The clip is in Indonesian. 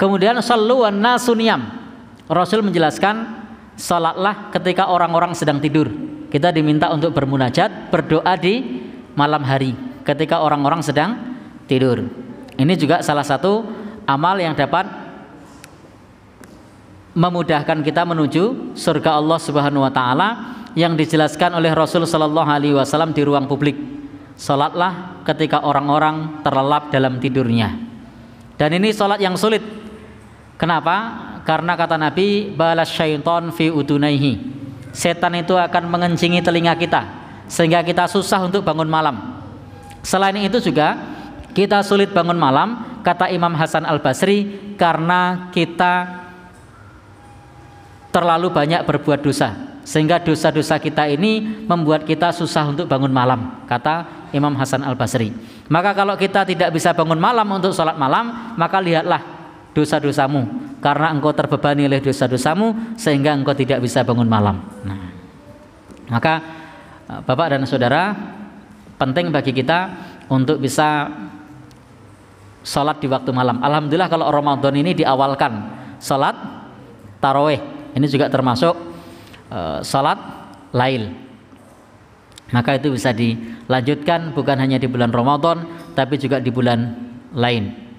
Kemudian sallu nasuniam. nasuniyam. Rasul menjelaskan salatlah ketika orang-orang sedang tidur. Kita diminta untuk bermunajat, berdoa di malam hari ketika orang-orang sedang tidur. Ini juga salah satu amal yang dapat memudahkan kita menuju surga Allah Subhanahu wa taala yang dijelaskan oleh Rasul sallallahu alaihi wasallam di ruang publik. Salatlah ketika orang-orang terlelap dalam tidurnya. Dan ini salat yang sulit Kenapa? Karena kata Nabi, balas syaiton fi udunaihi. Setan itu akan mengencingi telinga kita sehingga kita susah untuk bangun malam. Selain itu juga kita sulit bangun malam, kata Imam Hasan Al Basri, karena kita terlalu banyak berbuat dosa sehingga dosa-dosa kita ini membuat kita susah untuk bangun malam kata Imam Hasan Al Basri maka kalau kita tidak bisa bangun malam untuk sholat malam maka lihatlah dosa-dosamu karena engkau terbebani oleh dosa-dosamu sehingga engkau tidak bisa bangun malam. Nah, maka eh, Bapak dan Saudara penting bagi kita untuk bisa sholat di waktu malam. Alhamdulillah kalau Ramadan ini diawalkan sholat taraweh. Ini juga termasuk uh, sholat lail. Maka itu bisa dilanjutkan bukan hanya di bulan Ramadan tapi juga di bulan lain.